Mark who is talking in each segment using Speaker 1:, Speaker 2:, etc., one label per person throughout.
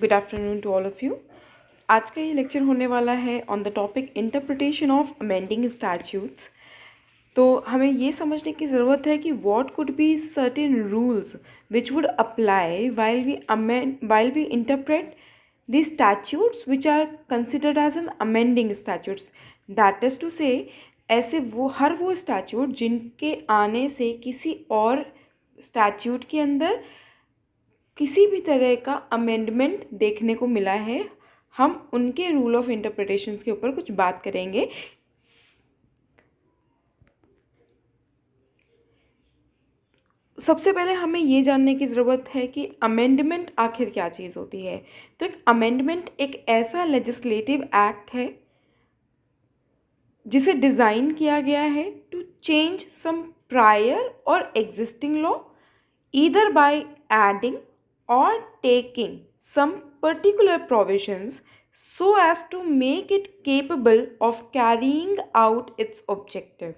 Speaker 1: Good afternoon to all of you आज का ये लेक्चर होने वाला है on the topic interpretation of amending statutes तो हमें ये समझने की ज़रूरत है कि what could be certain rules which would apply while we amend while we interpret the statutes which are considered as an amending statutes that is to say ऐसे वो हर वो statute जिनके आने से किसी और statute के अंदर किसी भी तरह का अमेंडमेंट देखने को मिला है हम उनके रूल ऑफ इंटरप्रिटेशन के ऊपर कुछ बात करेंगे सबसे पहले हमें ये जानने की ज़रूरत है कि अमेंडमेंट आखिर क्या चीज़ होती है तो एक अमेंडमेंट एक ऐसा लेजिस्लेटिव एक्ट है जिसे डिज़ाइन किया गया है टू चेंज सम प्रायर और existing law either by adding or taking some particular provisions so as to make it capable of carrying out its objective.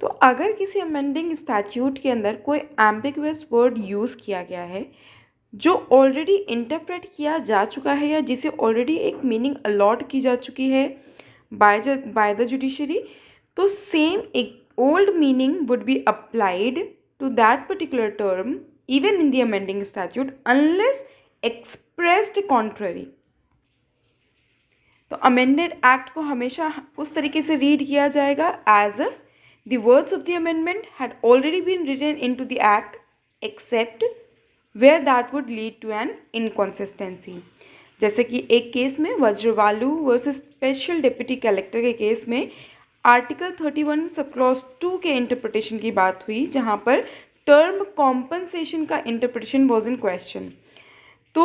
Speaker 1: तो अगर किसी अमेंडिंग स्टैट्यूट के अंदर कोई एम्बिगस वर्ड यूज़ किया गया है जो ऑलरेडी इंटरप्रेट किया जा चुका है या जिसे ऑलरेडी एक मीनिंग अलॉट की जा चुकी है बाय बाय द जुडिशरी तो सेम एक old meaning would be applied to that particular term even in the amending statute unless expressed contrary तो अमेंडेड एक्ट को हमेशा उस तरीके से रीड किया जाएगा as if the words of the amendment had already been written into the act except where that would lead to an inconsistency जैसे कि एक केस में Vajravelu versus special deputy collector के केस में आर्टिकल 31 सब क्लॉस टू के interpretation की बात हुई जहाँ पर टर्म कॉम्पनसेशन का इंटरप्रटेशन वॉज इन क्वेश्चन तो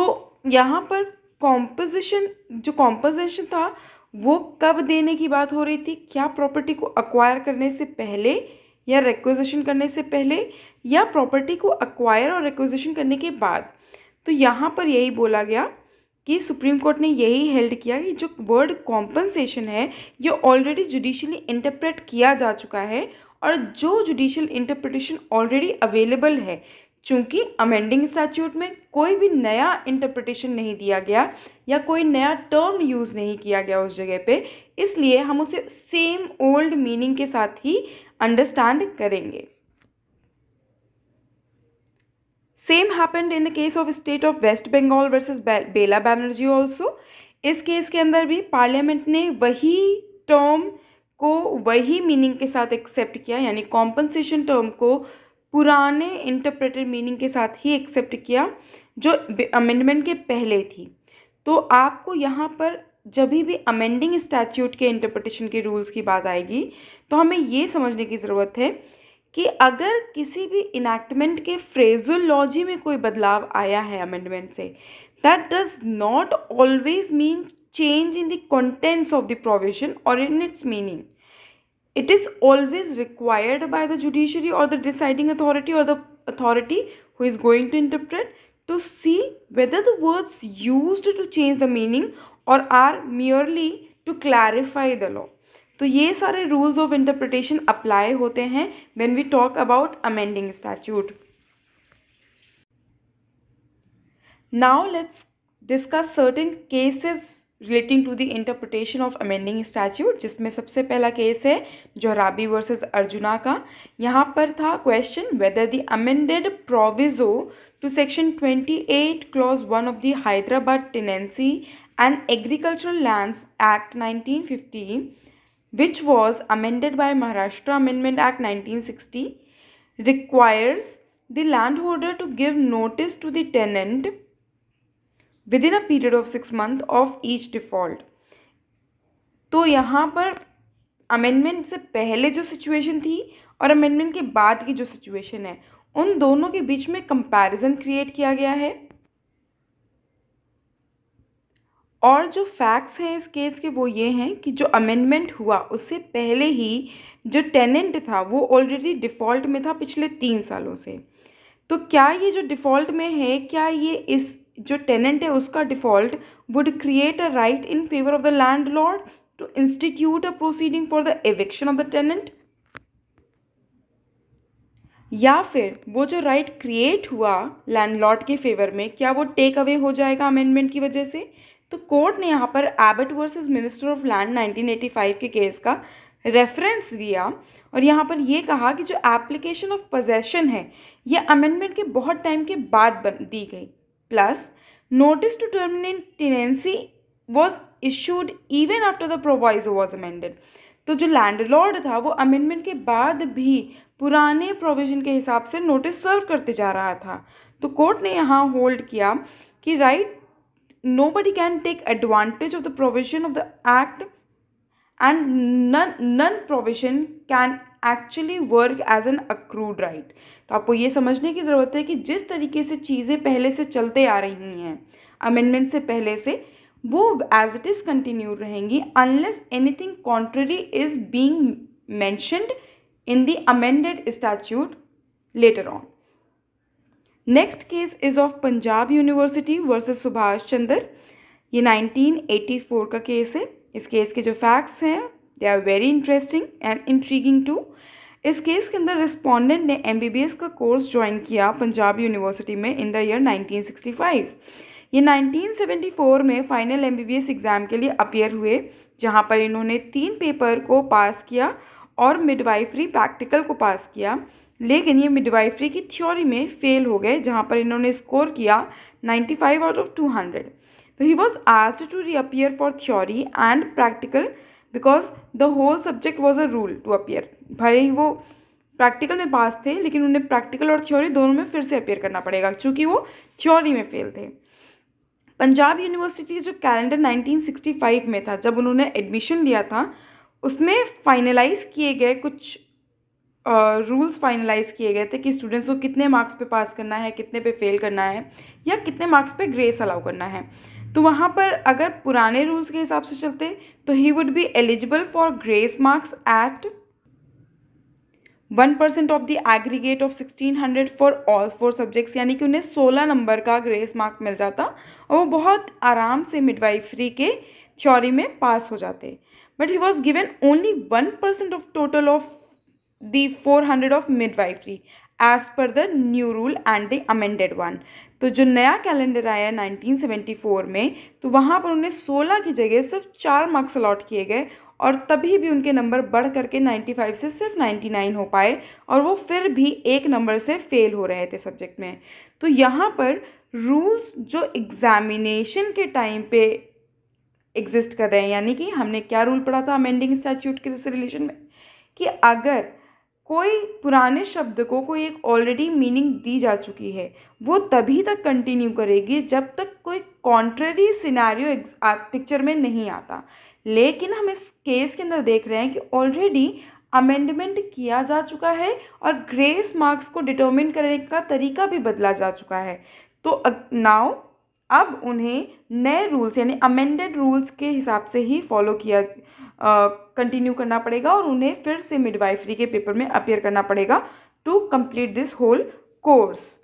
Speaker 1: यहाँ पर कॉम्पोजिशन जो कॉम्पोजिशन था वो कब देने की बात हो रही थी क्या प्रॉपर्टी को अक्वायर करने से पहले या रिक्वजिशन करने से पहले या प्रॉपर्टी को अक्वायर और रिक्वजिशन करने के बाद तो यहाँ पर यही बोला गया कि सुप्रीम कोर्ट ने यही हेल्ड किया कि जो वर्ड कॉम्पनसेशन है ये ऑलरेडी जुडिशली इंटरप्रेट किया जा चुका है और जो जुडिशियल इंटरप्रिटेशन ऑलरेडी अवेलेबल है चूँकि अमेंडिंग स्टैच्यूट में कोई भी नया इंटरप्रिटेशन नहीं दिया गया या कोई नया टर्म यूज़ नहीं किया गया उस जगह पे इसलिए हम उसे सेम ओल्ड मीनिंग के साथ ही अंडरस्टैंड करेंगे Same happened in the case of state of West Bengal versus Bela Banerjee also. इस केस के अंदर भी पार्लियामेंट ने वही टर्म को वही मीनिंग के साथ एक्सेप्ट किया यानी कॉम्पनसेशन टर्म को पुराने इंटरप्रेटेड मीनिंग के साथ ही एक्सेप्ट किया जो अमेंडमेंट के पहले थी तो आपको यहाँ पर जब भी अमेंडिंग स्टैट्यूट के इंटरप्रटेशन के रूल्स की बात आएगी तो हमें ये समझने की ज़रूरत है कि अगर किसी भी इनैक्टमेंट के फ्रेजोलॉजी में कोई बदलाव आया है अमेंडमेंट से that does not always mean change in the contents of the provision और in its meaning it is always required by the judiciary और द डिसाइडिंग अथॉरिटी और the authority who is going to interpret to see whether the words use to change the meaning और are merely to clarify the law तो ये सारे rules of interpretation apply होते हैं when we talk about amending statute now let's discuss certain cases relating to the interpretation of amending statute जिसमें सबसे पहला case है जोहराबी वर्सेस अर्जुना का यहाँ पर था question whether the amended proviso to section twenty eight clause one of the Hyderabad tenancy and agricultural lands act fifty which was amended by Maharashtra Amendment Act 1960 requires the landholder to give notice to the tenant within a period of six month of each default तो यहाँ पर amendment से पहले जो situation थी और amendment के बाद की जो सिचुएशन है उन दोनों के बीच में कंपैरिजन क्रिएट किया गया है और जो फैक्ट्स हैं इस केस के वो ये हैं कि जो अमेंडमेंट हुआ उससे पहले ही जो टेनेंट था वो ऑलरेडी डिफ़ॉल्ट में था पिछले तीन सालों से तो क्या ये जो डिफ़ॉल्ट में है क्या ये इस जो टेनेंट है उसका default would create a right in favour of the landlord to institute a proceeding for the eviction of the tenant या फिर वो जो राइट क्रिएट हुआ लैंड के फेवर में क्या वो टेक अवे हो जाएगा अमेंडमेंट की वजह से तो कोर्ट ने यहाँ पर Abbott versus minister of land 1985 के केस का रेफरेंस दिया और यहाँ पर यह कहा कि जो एप्लीकेशन ऑफ पोजेशन है यह अमेंडमेंट के बहुत टाइम के बाद बन दी गई plus notice to terminate tenancy was issued even after the proviso was amended तो जो लैंडलॉर्ड था वो अमेंडमेंट के बाद भी पुराने प्रोविज़न के हिसाब से नोटिस सर्व करते जा रहा था तो कोर्ट ने यहाँ होल्ड किया कि right nobody can take advantage of the provision of the act and none none provision can actually work as an accrued right तो आपको ये समझने की ज़रूरत है कि जिस तरीके से चीज़ें पहले से चलते आ रही हैं अमेंडमेंट से पहले से वो एज इट इज़ कंटिन्यू रहेंगी unless anything contrary is being mentioned in the amended statute later on next case is of Punjab university versus Subhash Chandra ये 1984 का केस है इस केस के जो फैक्ट्स हैं they are very interesting and intriguing to इस केस के अंदर रिस्पोंडेंट ने एमबीबीएस का कोर्स ज्वाइन किया पंजाब यूनिवर्सिटी में इन द ईयर 1965 ये 1974 में फाइनल एमबीबीएस एग्ज़ाम के लिए अपियर हुए जहाँ पर इन्होंने तीन पेपर को पास किया और मिडवाइफरी प्रैक्टिकल को पास किया लेकिन ये मिडवाइफरी की थ्योरी में फेल हो गए जहाँ पर इन्होंने स्कोर किया 95 आउट ऑफ टू हंड्रेड तो he was asked to reappear for theory and practical because the whole subject was a rule to appear भले ही वो प्रैक्टिकल में पास थे लेकिन उन्हें प्रैक्टिकल और थ्योरी दोनों में फिर से अपेयर करना पड़ेगा क्योंकि वो थ्योरी में फेल थे पंजाब यूनिवर्सिटी जो कैलेंडर 1965 में था जब उन्होंने एडमिशन लिया था उसमें फाइनलाइज किए गए कुछ रूल्स फाइनलाइज़ किए गए थे कि स्टूडेंट्स को कितने मार्क्स पे पास करना है कितने पे फेल करना है या कितने मार्क्स पे ग्रेस अलाउ करना है तो वहाँ पर अगर पुराने रूल्स के हिसाब से चलते तो he would be eligible for grace marks at one percent of the aggregate of sixteen hundred for all four subjects यानी कि उन्हें सोलह नंबर का ग्रेस मार्क मिल जाता और वो बहुत आराम से मिडवाइफ्री के थ्योरी में पास हो जाते but he was given only one percent of total of the 400 of midwifery as per the new rule and the amended one तो जो नया कैलेंडर आया 1974 में तो वहाँ पर उन्हें 16 की जगह सिर्फ चार मार्क्स अलॉट किए गए और तभी भी उनके नंबर बढ़ करके 95 से सिर्फ 99 हो पाए और वो फिर भी एक नंबर से फेल हो रहे थे सब्जेक्ट में तो यहाँ पर रूल्स जो एग्ज़ामिनेशन के टाइम पे एग्जिस्ट कर रहे हैं यानी कि हमने क्या रूल पढ़ा था अमेंडिंग स्टैच्यूट के रिलेशन में कि अगर कोई पुराने शब्द को कोई एक ऑलरेडी मीनिंग दी जा चुकी है वो तभी तक कंटिन्यू करेगी जब तक कोई कॉन्ट्ररी सिनारियो पिक्चर में नहीं आता लेकिन हम इस केस के अंदर देख रहे हैं कि ऑलरेडी अमेंडमेंट किया जा चुका है और ग्रेस मार्क्स को डिटर्मिन करने का तरीका भी बदला जा चुका है तो नाउ अब उन्हें नए रूल्स यानी अमेंडेड रूल्स के हिसाब से ही फॉलो किया कंटिन्यू करना पड़ेगा और उन्हें फिर से मिडवाइफरी के पेपर में अपेयर करना पड़ेगा to complete this whole course